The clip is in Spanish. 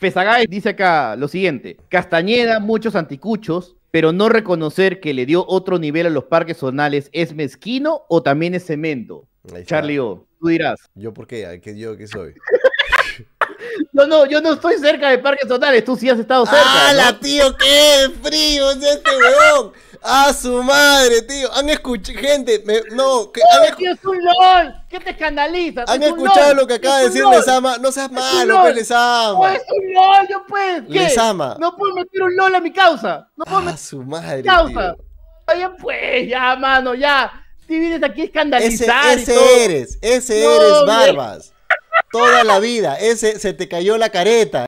Fesagay dice acá lo siguiente: Castañeda, muchos anticuchos, pero no reconocer que le dio otro nivel a los parques zonales es mezquino o también es cemento. Charlie O, tú dirás. ¿Yo por qué? ¿Qué yo qué soy? yo no, yo no estoy cerca de parques totales, tú sí has estado cerca. ¡Hala, ah, tío, qué frío es este weón! ¡A su madre, tío! Han escuchado, gente, no, que tío, es un LOL! ¿Qué te escandaliza? Han escuchado lo que acaba de decir Lesama, no seas malo, que pues, Lesama. No ¡Oh, es un LOL, yo puedo... ¿qué? Lesama. No puedo meter un LOL a mi causa. No puedo A ah, su madre, causa. Tío. Oye, ah, pues, ya, mano, ya. Si vienes aquí a escandalizar. Ese, y todo. eres, ese eres, Barbas toda la vida. Ese se te cayó la careta.